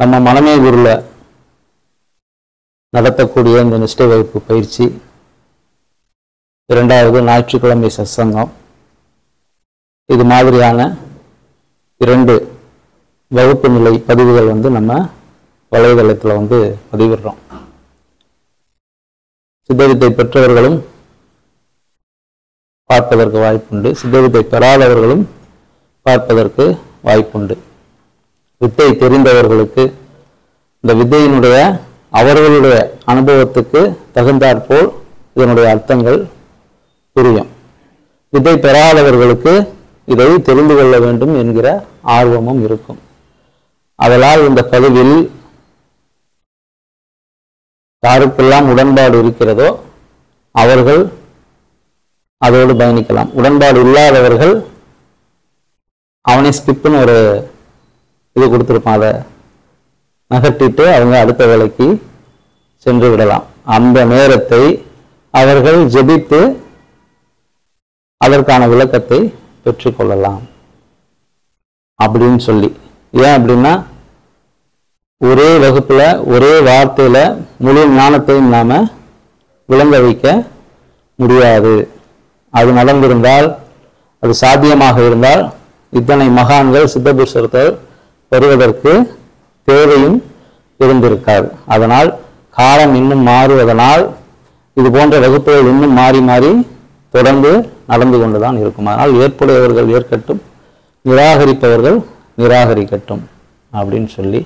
நம்ம மனமே குருல நடத்தக்கூடிய இந்த நிஷ்டை வகுப்பு பயிற்சி இரண்டாவது ஞாயிற்றுக்கிழமை சசங்கம் இது மாதிரியான இரண்டு வகுப்பு நிலை பதிவுகள் வந்து நம்ம வலைதளத்தில் வந்து பதிவிடுறோம் சித்தவித்தை பெற்றவர்களும் பார்ப்பதற்கு வாய்ப்புண்டு சித்தவித்தை பெறாதவர்களும் பார்ப்பதற்கு வாய்ப்புண்டு வித்தை தெரிந்தவர்களுக்கு இந்த வித்தையினுடைய அவர்களுடைய அனுபவத்துக்கு தகுந்தாற்போல் இதனுடைய அர்த்தங்கள் புரியும் வித்தை பெறாதவர்களுக்கு இதை தெரிந்து கொள்ள வேண்டும் என்கிற ஆர்வமும் இருக்கும் அதனால் இந்த பதிவில் யாருக்கெல்லாம் உடன்பாடு இருக்கிறதோ அவர்கள் அதோடு பயணிக்கலாம் உடன்பாடு இல்லாதவர்கள் அவனை ஸ்கிப்புன்னு ஒரு இது கொடுத்துருக்கோம் அதை நகர்த்திட்டு அவங்க அடுத்த வேலைக்கு சென்று விடலாம் அந்த நேரத்தை அவர்கள் ஜெபித்து அதற்கான விளக்கத்தை பெற்றுக்கொள்ளலாம் அப்படின்னு சொல்லி ஏன் அப்படின்னா ஒரே வகுப்புல ஒரே வார்த்தையில முழு ஞானத்தையும் நாம விளங்க வைக்க முடியாது அது நடந்திருந்தால் அது சாத்தியமாக இருந்தால் இத்தனை மகான்கள் சித்தபுருஷர்கள் வருவதற்கு தேவையும் இருந்திருக்காது அதனால் காலம் இன்னும் மாறுவதனால் இது போன்ற வகுப்புகள் இன்னும் மாறி மாறி தொடர்ந்து நடந்து கொண்டுதான் இருக்கும் அதனால் ஏற்புடையவர்கள் ஏற்கட்டும் நிராகரிப்பவர்கள் நிராகரிக்கட்டும் அப்படின்னு சொல்லி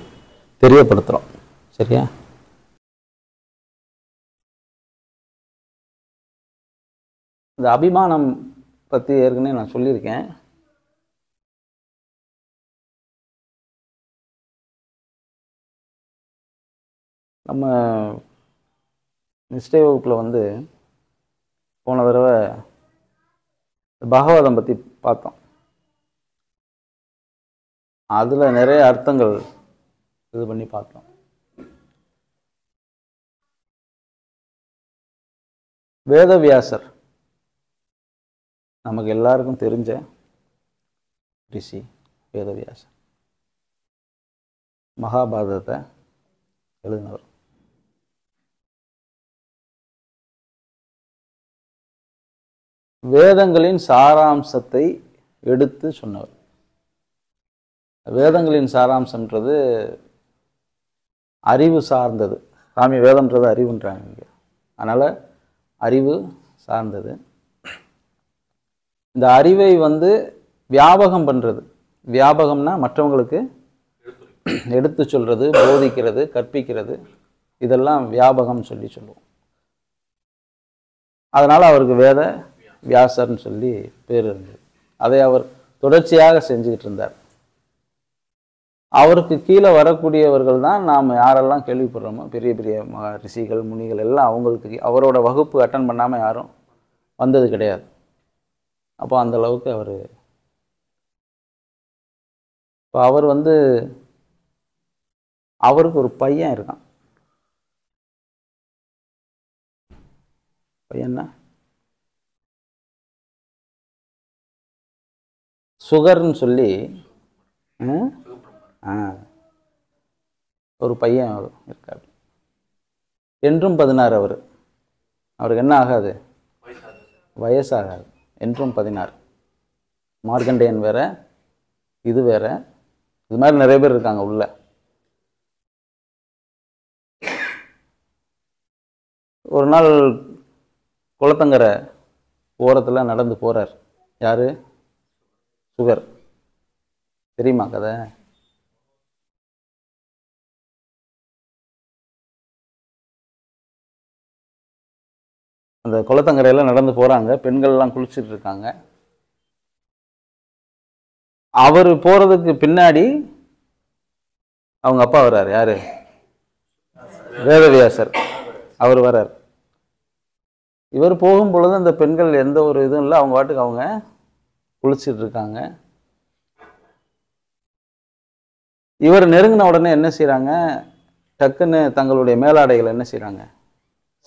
தெரியப்படுத்துகிறோம் சரியா இந்த அபிமானம் பற்றி ஏற்கனவே நான் சொல்லியிருக்கேன் நம்ம நிச்சய வகுப்பில் வந்து போன தடவை பகவதம் பற்றி பார்த்தோம் அதில் நிறைய அர்த்தங்கள் இது பண்ணி பார்த்தோம் வேதவியாசர் நமக்கு எல்லாருக்கும் தெரிஞ்ச ரிஷி வேதவியாசர் மகாபாரதத்தை எழுதினவர் வேதங்களின் சாராம்சத்தை எடுத்து சொன்னவர் வேதங்களின் சாராம்சன்றது அறிவு சார்ந்தது சாமி வேதம்ன்றது அறிவுன்றாங்க இங்கே அதனால் அறிவு சார்ந்தது இந்த அறிவை வந்து வியாபகம் பண்ணுறது வியாபகம்னா மற்றவங்களுக்கு எடுத்து சொல்கிறது போதிக்கிறது கற்பிக்கிறது இதெல்லாம் வியாபகம் சொல்லி சொல்லுவோம் அதனால் அவருக்கு வேத வியாசர்னு சொல்லி பேர் இருந்தது அதை அவர் தொடர்ச்சியாக செஞ்சுக்கிட்டு இருந்தார் அவருக்கு கீழே வரக்கூடியவர்கள் தான் நாம் யாரெல்லாம் கேள்விப்படுறோமோ பெரிய பெரிய ரிஷிகள் முனிகள் எல்லாம் அவங்களுக்கு அவரோட வகுப்பு அட்டன் பண்ணாமல் யாரும் வந்தது கிடையாது அப்போ அந்தளவுக்கு அவர் இப்போ அவர் வந்து அவருக்கு ஒரு பையன் இருக்கான் பையன்னா சுகர்னு சொல்லி ஒரு பையன் இருக்கார் என்றும் பதினாறு அவர் அவருக்கு என்ன ஆகாது வயசாகாது என்றும் பதினாறு மார்க்கண்டேயன் வேற இது வேற இது மாதிரி நிறைய பேர் இருக்காங்க உள்ள ஒரு நாள் குளத்தங்கரை ஓரத்தில் நடந்து போகிறார் யார் சுகர் தெரியுமா கதை அந்த குளத்தங்கரையில் நடந்து போகிறாங்க பெண்கள்லாம் குளிச்சுட்டு இருக்காங்க அவர் போகிறதுக்கு பின்னாடி அவங்க அப்பா வர்றார் யார் வேதவியாசர் அவர் வர்றார் இவர் போகும் பொழுது அந்த பெண்கள் எந்த ஒரு இதுவும் இல்லை அவங்க பாட்டுக்கு அவங்க குளிச்சுட்டு இருக்காங்க இவர் நெருங்கின உடனே என்ன செய்கிறாங்க டக்குன்னு தங்களுடைய மேலாடைகளை என்ன செய்கிறாங்க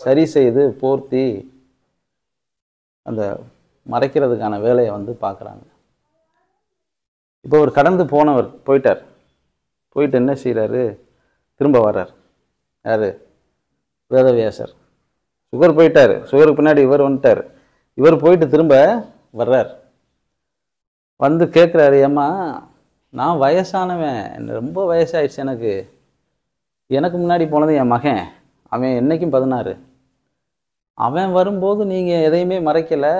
சரி செய்து போர்த்தி அந்த மறைக்கிறதுக்கான வேலையை வந்து பார்க்குறாங்க இப்போ அவர் கடந்து போனவர் போயிட்டார் போயிட்டு என்ன செய்கிறாரு திரும்ப வர்றார் யார் வேதவியாசர் சுகர் போயிட்டார் சுகருக்கு பின்னாடி இவர் வந்துட்டார் இவர் போயிட்டு திரும்ப வர்றார் வந்து கேட்குறாரு ஏம்மா நான் வயசானவன் ரொம்ப வயசாயிடுச்சு எனக்கு எனக்கு முன்னாடி போனது என் மகன் அவன் என்றைக்கும் பதினாறு அவன் வரும்போது நீங்கள் எதையுமே மறைக்கலை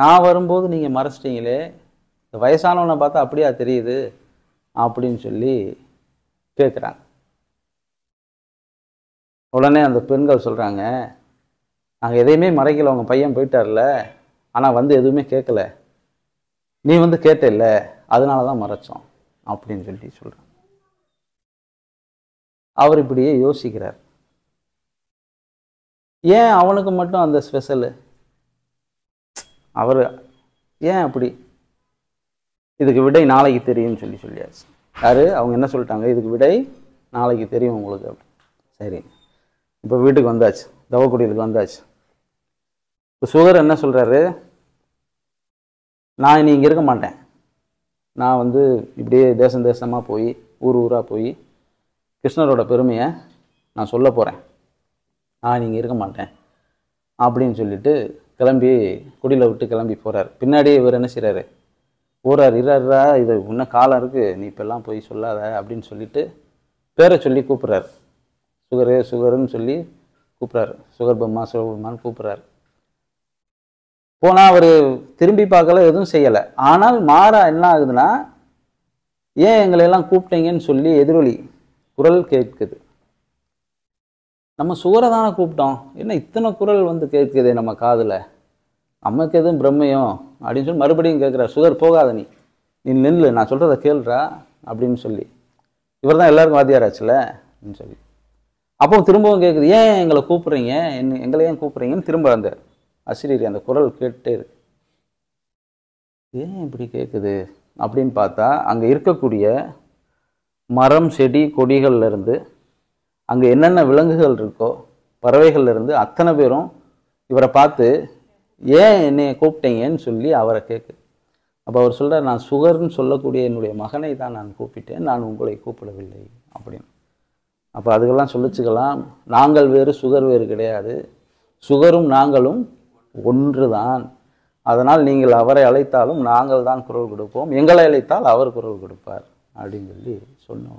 நான் வரும்போது நீங்கள் மறைச்சிட்டீங்களே இந்த வயசானவனை பார்த்தா அப்படியா தெரியுது அப்படின்னு சொல்லி கேட்குறாங்க உடனே அந்த பெண்கள் சொல்கிறாங்க நாங்கள் எதையுமே மறைக்கல உங்கள் பையன் போயிட்டார்ல ஆனால் வந்து எதுவுமே கேட்கல நீ வந்து கேட்ட இல்லை அதனால தான் மறைச்சோம் அப்படின்னு சொல்லி சொல்கிறார் அவர் இப்படியே யோசிக்கிறார் ஏன் அவனுக்கு மட்டும் அந்த ஸ்பெஷலு அவர் ஏன் அப்படி இதுக்கு விடை நாளைக்கு தெரியும்னு சொல்லி சொல்லியாச்சு யாரு அவங்க என்ன சொல்லிட்டாங்க இதுக்கு விடை நாளைக்கு தெரியும் உங்களுக்கு அப்படி சரி இப்போ வீட்டுக்கு வந்தாச்சு தவக்குடியிலுக்கு வந்தாச்சு இப்போ சுகர் என்ன சொல்கிறாரு நான் இனி இங்கே இருக்க மாட்டேன் நான் வந்து இப்படியே தேசம் தேசமாக போய் ஊர் ஊராக போய் கிருஷ்ணரோட பெருமையை நான் சொல்ல போகிறேன் நான் இங்கே இருக்க மாட்டேன் அப்படின்னு சொல்லிட்டு கிளம்பி குடியில் விட்டு கிளம்பி போகிறார் பின்னாடியே இவர் என்ன செய்கிறாரு ஊரார் இறாரா இது இன்னும் காலம் இருக்குது நீ இப்போல்லாம் போய் சொல்லாத அப்படின்னு சொல்லிட்டு பேரை சொல்லி கூப்பிட்றாரு சுகரு சுகருன்னு சொல்லி கூப்பிட்றாரு சுகர் பொம்மா சுகர் பொம்மான்னு கூப்பிட்றாரு போனால் அவர் திரும்பி பார்க்கல எதுவும் செய்யலை ஆனால் மாறா என்ன ஆகுதுன்னா ஏன் எங்களை எல்லாம் கூப்பிட்டீங்கன்னு சொல்லி எதிரொலி குரல் கேட்குது நம்ம சுவரை தானே கூப்பிட்டோம் என்ன இத்தனை குரல் வந்து கேட்குது நம்ம காதில் நமக்கு எதுவும் பிரம்மையும் அப்படின்னு சொல்லி மறுபடியும் கேட்குற சுகர் போகாத நீ நீ நில்லு நான் சொல்கிறத கேள்றா அப்படின்னு சொல்லி இவர் தான் எல்லாருக்கும் வாத்தியாராச்சுல அப்படின்னு சொல்லி அப்போ திரும்பவும் கேட்குது ஏன் எங்களை கூப்பிட்றீங்க என்ன எங்களை ஏன் கூப்பிட்றீங்கன்னு திரும்ப வந்தார் அசிரியர் அந்த குரல் கேட்டே இருக்கு ஏன் இப்படி கேட்குது அப்படின்னு பார்த்தா அங்கே இருக்கக்கூடிய மரம் செடி கொடிகள்லேருந்து அங்கே என்னென்ன விலங்குகள் இருக்கோ பறவைகள்லேருந்து அத்தனை பேரும் இவரை பார்த்து ஏன் என்னை கூப்பிட்டீங்கன்னு சொல்லி அவரை கேட்கு அப்போ அவர் சொல்கிறார் நான் சுகர்னு சொல்லக்கூடிய என்னுடைய மகனை தான் நான் கூப்பிட்டேன் நான் உங்களை கூப்பிடவில்லை அப்படின்னு அப்போ அதுக்கெல்லாம் சொல்லிச்சுக்கலாம் நாங்கள் வேறு சுகர் வேறு கிடையாது சுகரும் நாங்களும் ஒன்று தான் அதனால் நீங்கள் அவரை அழைத்தாலும் நாங்கள் தான் குரல் கொடுப்போம் எங்களை அழைத்தால் அவர் குரல் கொடுப்பார் அப்படின்னு சொல்லி சொன்ன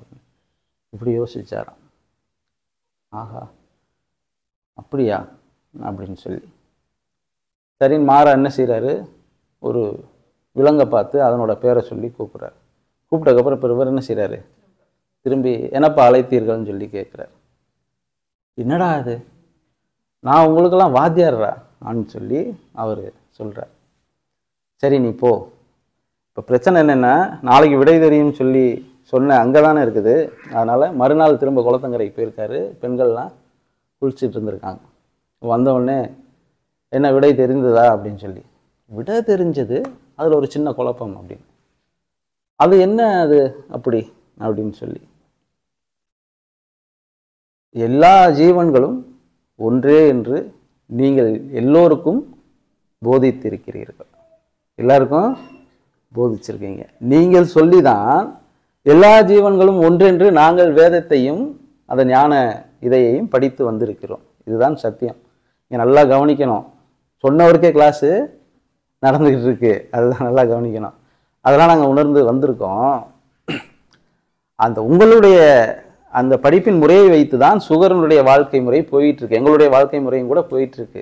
இப்படி யோசித்தாராம் ஆஹா அப்படியா அப்படின்னு சொல்லி சரி மாறா என்ன செய்கிறாரு ஒரு விலங்கை பார்த்து அதனோட பேரை சொல்லி கூப்பிட்றார் கூப்பிட்டக்கப்புறம் பிறவர் என்ன செய்கிறாரு திரும்பி என்னப்பா அழைத்தீர்கள்னு சொல்லி கேட்குறாரு என்னடா அது நான் உங்களுக்கெல்லாம் வாத்தியார்ரா அப்படின்னு சொல்லி அவர் சொல்கிறார் சரி நீ போ இப்போ பிரச்சனை என்னென்னா நாளைக்கு விடை தெரியும் சொல்லி சொன்ன அங்கே தானே இருக்குது அதனால் மறுநாள் திரும்ப குளத்தங்கரைக்கு போயிருக்காரு பெண்கள்லாம் குளிச்சுட்டு இருந்திருக்காங்க வந்தவுடனே என்ன விடை தெரிந்ததா அப்படின்னு சொல்லி விடை தெரிஞ்சது அதில் ஒரு சின்ன குழப்பம் அப்படின்னு அது என்ன அது அப்படி அப்படின்னு சொல்லி எல்லா ஜீவன்களும் ஒன்றே என்று நீங்கள் எல்லோருக்கும் போதித்திருக்கிறீர்கள் எல்லாருக்கும் போதிச்சிருக்கீங்க நீங்கள் சொல்லி தான் எல்லா ஜீவன்களும் ஒன்றென்று நாங்கள் வேதத்தையும் அந்த ஞான இதையையும் படித்து வந்திருக்கிறோம் இதுதான் சத்தியம் நீங்கள் நல்லா கவனிக்கணும் சொன்னவருக்கே கிளாஸு நடந்துக்கிட்டு இருக்கு அதுதான் நல்லா கவனிக்கணும் அதெல்லாம் நாங்கள் உணர்ந்து வந்திருக்கோம் அந்த உங்களுடைய அந்த படிப்பின் முறையை வைத்து தான் சுகரனுடைய வாழ்க்கை முறை போயிட்டுருக்கு எங்களுடைய வாழ்க்கை முறையும் கூட போயிட்டுருக்கு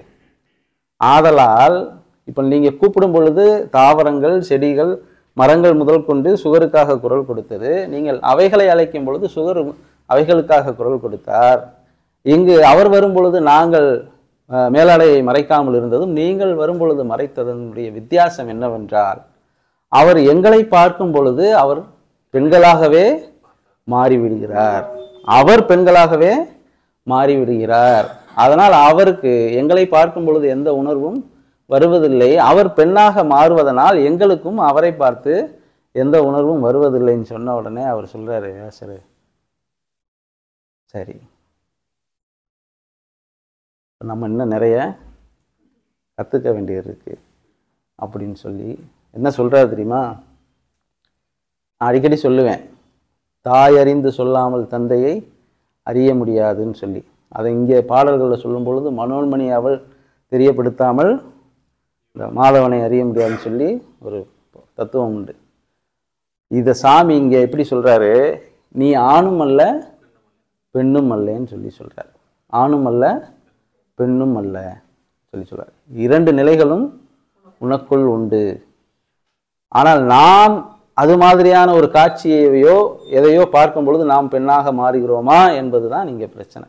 ஆதலால் இப்போ நீங்கள் கூப்பிடும் பொழுது தாவரங்கள் செடிகள் மரங்கள் முதல் கொண்டு சுகருக்காக குரல் கொடுத்தது நீங்கள் அவைகளை அழைக்கும் பொழுது சுகர் அவைகளுக்காக குரல் கொடுத்தார் இங்கு அவர் வரும் பொழுது நாங்கள் மேலாடையை மறைக்காமல் இருந்ததும் நீங்கள் வரும் பொழுது மறைத்ததனுடைய வித்தியாசம் என்னவென்றால் அவர் எங்களை பார்க்கும் பொழுது அவர் பெண்களாகவே மாறிவிடுகிறார் அவர் பெண்களாகவே மாறிவிடுகிறார் அதனால் அவருக்கு எங்களை பார்க்கும் பொழுது எந்த உணர்வும் வருவதில்லை அவர் பெண்ணாக மாறுவதனால் எங்களுக்கும் அவரை பார்த்து எந்த உணர்வும் வருவதில்லைன்னு சொன்ன உடனே அவர் சொல்றாரு யாசரு சரி நம்ம இன்னும் நிறைய கற்றுக்க வேண்டியது இருக்குது அப்படின்னு சொல்லி என்ன சொல்கிறாரு தெரியுமா நான் அடிக்கடி சொல்லுவேன் தாயறிந்து சொல்லாமல் தந்தையை அறிய முடியாதுன்னு சொல்லி அதை இங்கே பாடல்களில் சொல்லும் பொழுது மனோன்மணி அவள் தெரியப்படுத்தாமல் இந்த மாதவனை அறிய முடியாதுன்னு சொல்லி ஒரு தத்துவம் உண்டு இதை சாமி இங்கே எப்படி சொல்கிறாரு நீ ஆணும் அல்ல பெண்ணும் அல்லன்னு சொல்லி சொல்கிறார் ஆணும் அல்ல பெண்ணும் அல்ல சொல்லி சொல்கிறார் இரண்டு நிலைகளும் உனக்குள் உண்டு ஆனால் நாம் அது மாதிரியான ஒரு காட்சியையோ எதையோ பார்க்கும் பொழுது நாம் பெண்ணாக மாறுகிறோமா என்பது தான் இங்கே பிரச்சனை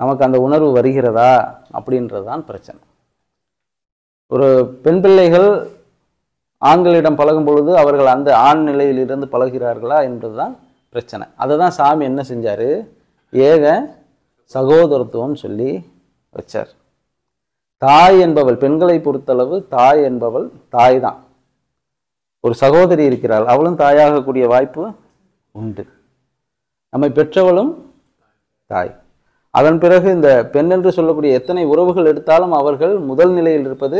நமக்கு அந்த உணர்வு வருகிறதா அப்படின்றது தான் பிரச்சனை ஒரு பெண் பிள்ளைகள் ஆண்களிடம் பழகும் பொழுது அவர்கள் அந்த ஆண் நிலையிலிருந்து பழகிறார்களா என்பது தான் பிரச்சனை அதை தான் சாமி என்ன செஞ்சார் ஏக சகோதரத்துவம் சொல்லி வச்சார் தாய் என்பவள் பெண்களை பொறுத்தளவு தாய் என்பவள் தாய் தான் ஒரு சகோதரி இருக்கிறாள் அவளும் தாயாகக்கூடிய வாய்ப்பு உண்டு நம்மை பெற்றவளும் தாய் அதன் பிறகு இந்த பெண் என்று சொல்லக்கூடிய எத்தனை உறவுகள் எடுத்தாலும் அவர்கள் முதல் நிலையில் இருப்பது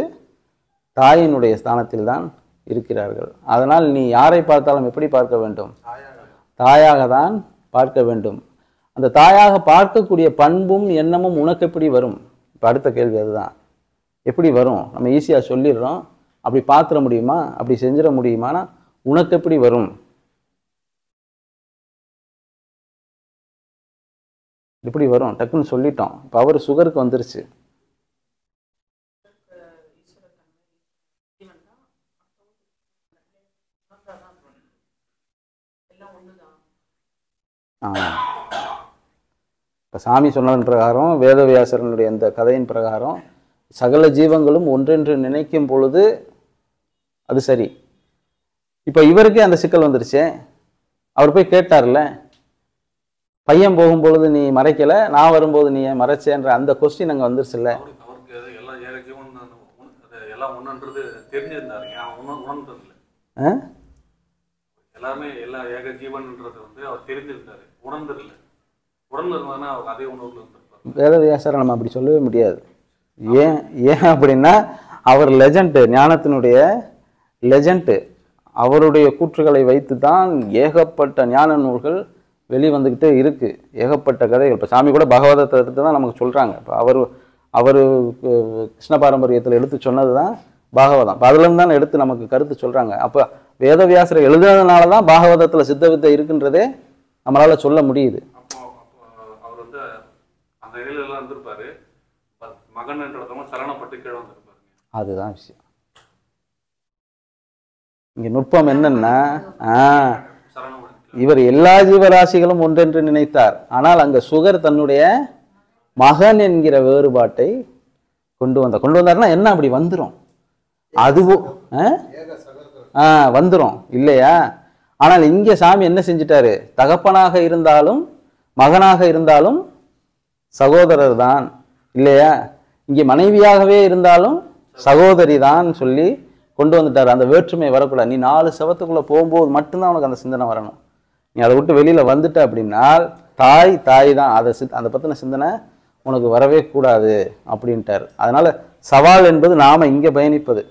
தாயினுடைய ஸ்தானத்தில் தான் இருக்கிறார்கள் அதனால் நீ யாரை பார்த்தாலும் எப்படி பார்க்க வேண்டும் தாயாக தான் பார்க்க வேண்டும் அந்த தாயாக பார்க்கக்கூடிய பண்பும் எண்ணமும் உனக்கு எப்படி வரும் இப்போ அடுத்த கேள்வி அதுதான் எப்படி வரும் நம்ம ஈஸியாக சொல்லிடுறோம் அப்படி பார்த்துட முடியுமா அப்படி செஞ்சிட முடியுமானா உனக்கு எப்படி வரும் இப்படி வரும் டக்குன்னு சொல்லிட்டோம் இப்போ அவர் சுகருக்கு வந்துருச்சு இப்போ சாமி சொன்னதன் பிரகாரம் வேதவியாசரனுடைய அந்த கதையின் பிரகாரம் சகல ஜீவங்களும் ஒன்றென்று நினைக்கும் பொழுது அது சரி இப்போ இவருக்கே அந்த சிக்கல் வந்துருச்சு அவர் போய் கேட்டார்ல பையன் போகும்பொழுது நீ மறைக்கலை நான் வரும்போது நீ ஏன் மறைச்சேன்ற அந்த கொஸ்டின் அங்கே வந்துருச்சுல்ல இல்லை எல்லா ஏக ஜீவன்ன்றது வந்து அவர் தெரிஞ்சிருந்தாரு நம்ம அப்படி சொல்லவே முடியாது ஏன் ஏன் அப்படின்னா அவர் லெஜண்ட் ஞானத்தினுடைய லெஜண்ட்டு அவருடைய கூற்றுகளை வைத்து தான் ஏகப்பட்ட ஞான நூல்கள் வெளிவந்துக்கிட்டே இருக்குது ஏகப்பட்ட கதைகள் இப்போ சாமி கூட பகவதத்தை எடுத்து தான் நமக்கு சொல்கிறாங்க இப்போ அவர் அவர் கிருஷ்ண பாரம்பரியத்தில் எடுத்து சொன்னது தான் பாகவதம் இப்போ அதுலேருந்து தான் எடுத்து நமக்கு கருத்து சொல்கிறாங்க அப்போ வேதவியாசரை எழுதுறதுனால தான் பாகவதத்தில் சித்த வித்தை இருக்குன்றதே நம்மளால் சொல்ல முடியுது அதுதான் விஷயம் இங்கே நுட்பம் என்னன்னா ஆ இவர் எல்லா ஜீவராசிகளும் ஒன்றென்று நினைத்தார் ஆனால் அங்கே சுகர் தன்னுடைய மகன் என்கிற வேறுபாட்டை கொண்டு வந்தார் கொண்டு வந்தாருன்னா என்ன அப்படி வந்துடும் அதுவும் ஆ வந்துடும் இல்லையா ஆனால் இங்கே சாமி என்ன செஞ்சிட்டாரு தகப்பனாக இருந்தாலும் மகனாக இருந்தாலும் சகோதரர் தான் இல்லையா இங்கே மனைவியாகவே இருந்தாலும் சகோதரி தான் சொல்லி கொண்டு வந்துட்டார் அந்த வேற்றுமை வரக்கூடாது நீ நாலு சவத்துக்குள்ளே போகும்போது மட்டும்தான் உனக்கு அந்த சிந்தனை வரணும் நீ அதை விட்டு வெளியில் வந்துட்ட அப்படின்னா தாய் தாய் தான் அதை சி அதை பற்றின சிந்தனை உனக்கு வரவே கூடாது அப்படின்ட்டார் அதனால் சவால் என்பது நாம் இங்கே பயணிப்பது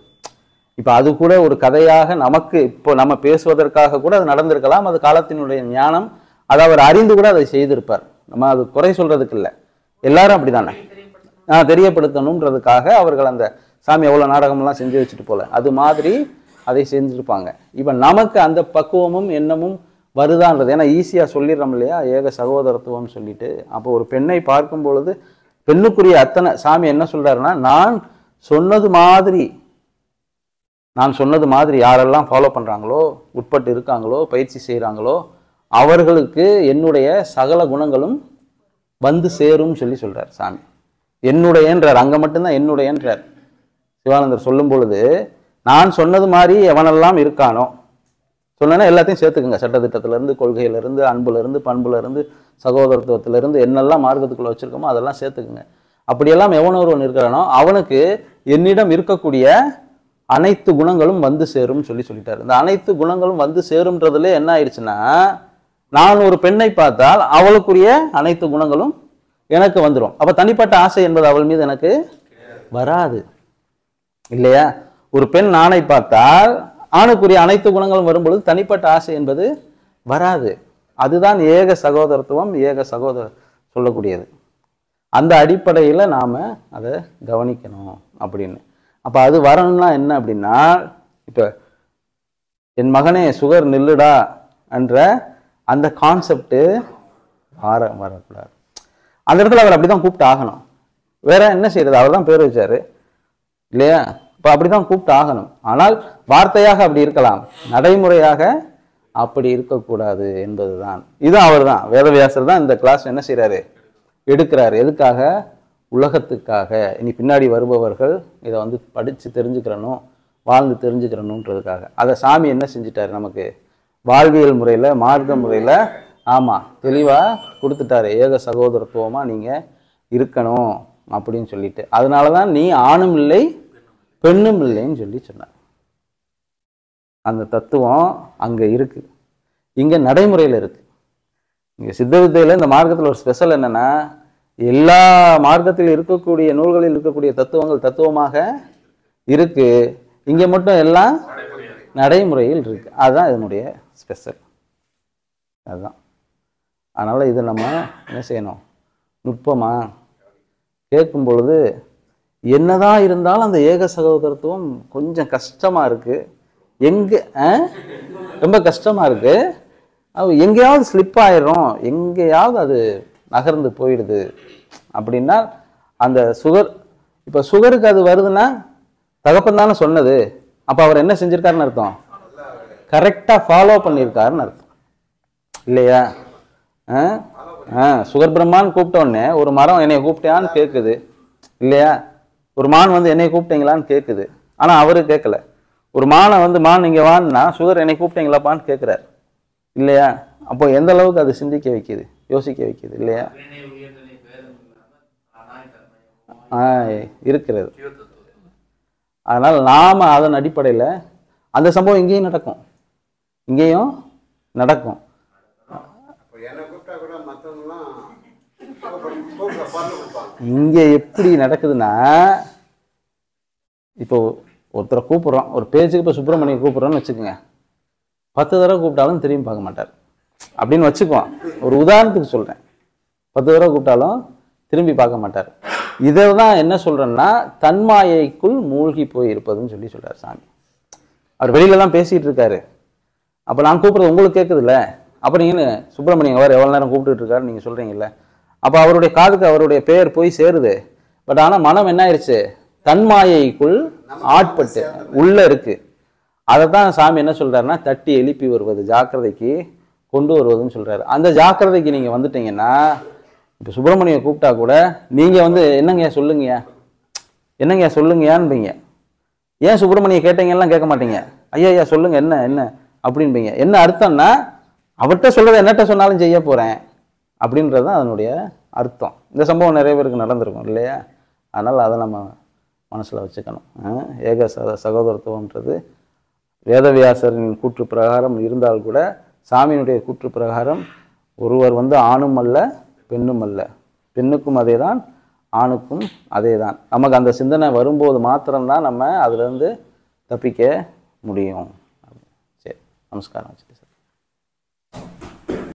இப்போ அது கூட ஒரு கதையாக நமக்கு இப்போ நம்ம பேசுவதற்காக கூட அது நடந்திருக்கலாம் அது காலத்தினுடைய ஞானம் அதை அவர் அறிந்து கூட அதை செய்திருப்பார் நம்ம அது குறை சொல்கிறதுக்கு இல்லை எல்லாரும் அப்படி தானே தெரியப்படுத்தணுன்றதுக்காக அவர்கள் அந்த சாமி எவ்வளோ நாடகமெல்லாம் செஞ்சு வச்சுட்டு போகல அது மாதிரி அதை செஞ்சுருப்பாங்க இப்போ நமக்கு அந்த பக்குவமும் எண்ணமும் வருதான்றது ஏன்னா ஈஸியாக சொல்லிடுறோம் இல்லையா ஏக சகோதரத்துவம் சொல்லிட்டு அப்போ ஒரு பெண்ணை பார்க்கும் பொழுது பெண்ணுக்குரிய அத்தனை சாமி என்ன சொல்கிறாருன்னா நான் சொன்னது மாதிரி நான் சொன்னது மாதிரி யாரெல்லாம் ஃபாலோ பண்ணுறாங்களோ உட்பட்டு இருக்காங்களோ பயிற்சி செய்கிறாங்களோ அவர்களுக்கு என்னுடைய சகல குணங்களும் வந்து சேரும் சொல்லி சொல்கிறார் சாமி என்னுடையன்றார் அங்கே மட்டும்தான் என்னுடையன்றார் சிவானந்தர் சொல்லும் பொழுது நான் சொன்னது மாதிரி எவனெல்லாம் இருக்கானோ சொன்னேன்னா எல்லாத்தையும் சேர்த்துக்குங்க சட்டத்திட்டத்திலேருந்து கொள்கையிலேருந்து அன்புலேருந்து பண்புலேருந்து சகோதரத்துவத்திலேருந்து என்னெல்லாம் மார்க்கத்துக்குள்ளே வச்சுருக்கோமோ அதெல்லாம் சேர்த்துக்குங்க அப்படியெல்லாம் எவன் ஒருவன் இருக்கிறானோ அவனுக்கு என்னிடம் இருக்கக்கூடிய அனைத்து குணங்களும் வந்து சேரும்னு சொல்லி சொல்லிட்டார் இந்த அனைத்து குணங்களும் வந்து சேரும்ன்றதுல என்ன ஆயிடுச்சுன்னா நான் ஒரு பெண்ணை பார்த்தால் அவளுக்குரிய அனைத்து குணங்களும் எனக்கு வந்துடும் அப்போ தனிப்பட்ட ஆசை என்பது அவள் மீது எனக்கு வராது இல்லையா ஒரு பெண் ஆணை பார்த்தால் ஆணுக்குரிய அனைத்து குணங்களும் வரும்பொழுது தனிப்பட்ட ஆசை என்பது வராது அதுதான் ஏக சகோதரத்துவம் ஏக சகோதர சொல்லக்கூடியது அந்த அடிப்படையில் நாம் அதை கவனிக்கணும் அப்படின்னு அப்போ அது வரணும்னா என்ன அப்படின்னா இப்போ என் மகனே சுகர் நில்லுடா என்ற அந்த கான்செப்டு வர வரக்கூடாது அந்த இடத்துல அவர் அப்படி தான் கூப்பிட்டு ஆகணும் வேற என்ன செய்யறது அவர் தான் பேர் வச்சார் இல்லையா இப்போ அப்படி தான் கூப்பிட்டு ஆகணும் ஆனால் வார்த்தையாக அப்படி இருக்கலாம் நடைமுறையாக அப்படி இருக்கக்கூடாது என்பது தான் இது அவர் தான் வேதவியாசர் தான் இந்த கிளாஸ் என்ன செய்கிறாரு எடுக்கிறாரு எதுக்காக உலகத்துக்காக இனி பின்னாடி வருபவர்கள் இதை வந்து படித்து தெரிஞ்சுக்கிறனும் வாழ்ந்து தெரிஞ்சுக்கிறணுன்றதுக்காக அதை சாமி என்ன செஞ்சிட்டாரு நமக்கு வாழ்வியல் முறையில் மார்க்க முறையில் ஆமாம் தெளிவாக கொடுத்துட்டாரு ஏக சகோதரத்துவமாக நீங்கள் இருக்கணும் அப்படின்னு சொல்லிட்டு அதனால தான் நீ ஆணும் இல்லை பெண்ணும் இல்லைன்னு சொல்லி சொன்னார் அந்த தத்துவம் அங்கே இருக்குது இங்கே நடைமுறையில் இருக்குது இங்கே சித்த வித்தையில் இந்த மார்க்கத்தில் ஒரு ஸ்பெஷல் என்னென்னா எல்லா மார்க்கத்தில் இருக்கக்கூடிய நூல்களில் இருக்கக்கூடிய தத்துவங்கள் தத்துவமாக இருக்குது இங்கே மட்டும் எல்லாம் நடைமுறையில் இருக்குது அதுதான் இதனுடைய ஸ்பெஷல் அதுதான் அதனால் இதை நம்ம என்ன செய்யணும் நுட்பமாக கேட்கும் பொழுது என்னதான் இருந்தாலும் அந்த ஏக சகோதரத்துவம் கொஞ்சம் கஷ்டமாக இருக்குது எங்கே ரொம்ப கஷ்டமாக இருக்குது எங்கேயாவது ஸ்லிப் ஆயிடும் எங்கேயாவது அது நகர்ந்து போயிடுது அப்படின்னா அந்த சுகர் இப்போ சுகருக்கு அது வருதுன்னா தகப்பன் தானே சொன்னது அப்போ அவர் என்ன செஞ்சுருக்காருன்னு அர்த்தம் கரெக்டாக ஃபாலோ பண்ணியிருக்காருன்னு அர்த்தம் இல்லையா ஆ சுகர் பிரம்மான்னு கூப்பிட்டோடனே ஒரு மரம் என்னை கூப்பிட்டியான்னு கேட்குது இல்லையா ஒரு மான் வந்து என்னை கூப்பிட்டீங்களான்னு கேட்குது ஆனால் அவரு கேட்கல ஒரு மானை வந்து மான் இங்கே வான்னா சுகர் என்னை கூப்பிட்டீங்களாப்பான்னு கேட்குறாரு இல்லையா அப்போ எந்த அளவுக்கு அது சிந்திக்க வைக்கிது யோசிக்க வைக்கிது இல்லையா இருக்கிறது அதனால் நாம் அதன் அடிப்படையில் அந்த சம்பவம் இங்கேயும் நடக்கும் இங்கேயும் நடக்கும் இங்கே எப்படி நடக்குதுன்னா இப்போ ஒருத்தரை கூப்பிட்றோம் ஒரு பேஜுக்கு இப்போ சுப்பிரமணியம் கூப்பிட்றோன்னு வச்சுக்கோங்க பத்து தடவை கூப்பிட்டாலும் திரும்பி பார்க்க மாட்டார் அப்படின்னு வச்சுக்குவோம் ஒரு உதாரணத்துக்கு சொல்கிறேன் பத்து தடவை கூப்பிட்டாலும் திரும்பி பார்க்க மாட்டார் இதை தான் என்ன சொல்கிறேன்னா தன்மாயைக்குள் மூழ்கி போய் இருப்பதுன்னு சொல்லி சொல்கிறார் சாமி அவர் வெளியில தான் பேசிகிட்டு இருக்காரு அப்போ நான் கூப்பிட்றது உங்களுக்கு கேட்குதுல்ல அப்போ நீங்கள் சுப்பிரமணியம் அவர் எவ்வளோ நேரம் கூப்பிட்டுட்டு இருக்காரு நீங்கள் சொல்கிறீங்கல்ல அப்போ அவருடைய காதுக்கு அவருடைய பெயர் போய் சேருது பட் ஆனால் மனம் என்ன ஆயிடுச்சு தன்மாயைக்குள் ஆட்பட்டு உள்ளே இருக்குது அதை தான் சாமி என்ன சொல்கிறாருன்னா தட்டி எழுப்பி வருவது ஜாக்கிரதைக்கு கொண்டு வருவதுன்னு சொல்கிறாரு அந்த ஜாக்கிரதைக்கு நீங்கள் வந்துட்டீங்கன்னா இப்போ சுப்பிரமணியை கூப்பிட்டா கூட நீங்கள் வந்து என்னங்கய்யா சொல்லுங்கய்யா என்னங்கய்யா சொல்லுங்கய்யான்பீங்க ஏன் சுப்பிரமணிய கேட்டீங்கலாம் கேட்க மாட்டீங்க ஐயா ஐயா சொல்லுங்கள் என்ன என்ன அப்படின்பீங்க என்ன அர்த்தம்னா அவர்கிட்ட சொல்கிறத என்னட்ட சொன்னாலும் செய்ய போகிறேன் அப்படின்றது தான் அதனுடைய அர்த்தம் இந்த சம்பவம் நிறைய பேருக்கு நடந்திருக்கும் இல்லையா அதனால் அதை நம்ம மனசில் வச்சுக்கணும் ஏக ச சகோதரத்துவன்றது வேதவியாசரின் கூற்று பிரகாரம் இருந்தால் கூட சாமியினுடைய கூற்று பிரகாரம் ஒருவர் வந்து ஆணும் அல்ல பெண்ணும் அல்ல பெண்ணுக்கும் அதே தான் ஆணுக்கும் அதே தான் நமக்கு அந்த சிந்தனை வரும்போது மாத்திரம்தான் நம்ம அதிலேருந்து தப்பிக்க முடியும் சரி நமஸ்காரம் வச்சுக்கோங்க